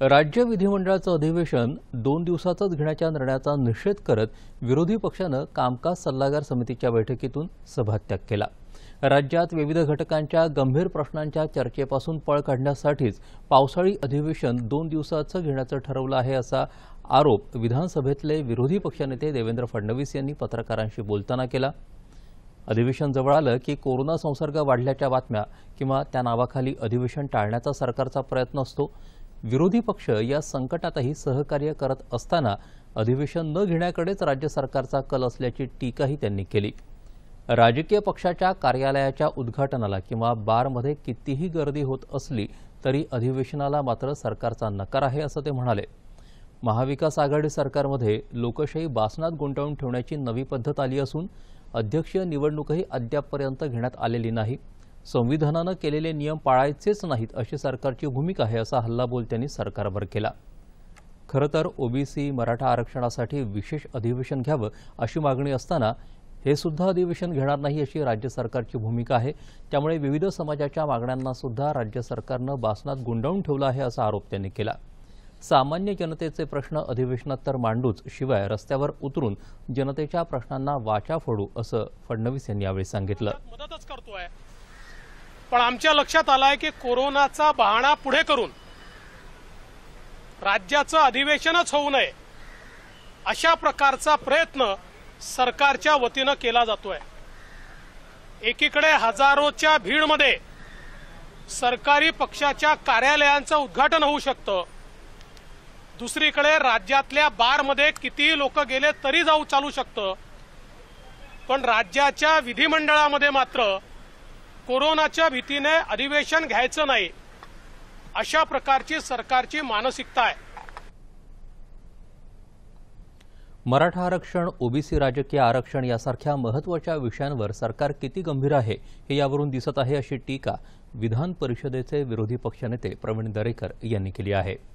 राज्य विधिमंडळाचं अधिवेशन दोन दिवसाचंच घेण्याच्या निर्णयाचा निषेध करत विरोधी पक्षानं कामकाज सल्लागार समितीच्या बैठकीतून सभात्याग केला राज्यात विविध घटकांच्या गंभीर प्रश्नांच्या चर्चेपासून पळ काढण्यासाठीच पावसाळी अधिवेशन दोन दिवसाचं घेण्याचं ठरवलं आहे असा आरोप विधानसभेतले विरोधी पक्षनेते देवेंद्र फडणवीस यांनी पत्रकारांशी बोलताना केला अधिवेशन जवळ आलं की कोरोना संसर्ग वाढल्याच्या बातम्या किंवा त्या नावाखाली अधिवेशन टाळण्याचा सरकारचा प्रयत्न असतो विरोधी पक्ष या संकटातही सहकार्य करत असताना अधिवेशन न घेण्याकडेच राज्य सरकारचा कल असल्याची टीकाही त्यांनी केली राजकीय पक्षाच्या कार्यालयाच्या उद्घाटनाला किंवा बारमध्ये कितीही गर्दी होत असली तरी अधिवेशनाला मात्र सरकारचा नकार आहे असं ते म्हणाले महाविकास आघाडी सरकारमध्ये लोकशाही बासनात गुंतवून ठेवण्याची नवी पद्धत आली असून अध्यक्षीय निवडणूकही अद्यापपर्यंत घेण्यात आलेली नाही संविधानानं केलेले नियम पाळायचेच नाहीत अशी सरकारची भूमिका आहे असा हल्लाबोल त्यांनी सरकारवर केला खरं तर ओबीसी मराठा आरक्षणासाठी विशेष अधिवेशन घ्यावं अशी मागणी असताना हे सुद्धा अधिवेशन घेणार नाही अशी राज्य सरकारची भूमिका आहे त्यामुळे विविध समाजाच्या मागण्यांना सुद्धा राज्य सरकारनं बासनात गुंडावून ठेवलं आहे असा आरोप त्यांनी केला सामान्य जनतेचे प्रश्न अधिवेशनात तर मांडूच शिवाय रस्त्यावर उतरून जनतेच्या प्रश्नांना वाचा फोडू असं फडणवीस यांनी यावेळी सांगितलं मदतच करतोय पण आमच्या लक्षात आलाय की कोरोनाचा बहाणा पुढे करून राज्याचं अधिवेशनच होऊ नये अशा प्रकारचा प्रयत्न सरकारच्या वतीनं केला जातोय एकीकडे हजारोच्या भीडमध्ये सरकारी पक्षाच्या कार्यालयांचं उद्घाटन होऊ शकतं दुसरीकडे राज्यातल्या बारमध्ये कितीही लोक गेले तरी जाऊ चालू शकतं पण राज्याच्या विधिमंडळामध्ये मात्र कोरोनाच्या भीतीने अधिवेशन घ्यायचं नाही अशा प्रकारची सरकारची मानसिकता आहे मराठा आरक्षण ओबीसी राजकीय आरक्षण यासारख्या महत्वाच्या विषयांवर सरकार किती गंभीर आहे हे यावरून दिसत आहे अशी टीका विधान परिषदेचे विरोधी पक्षनेते प्रवीण दरेकर यांनी केली आहे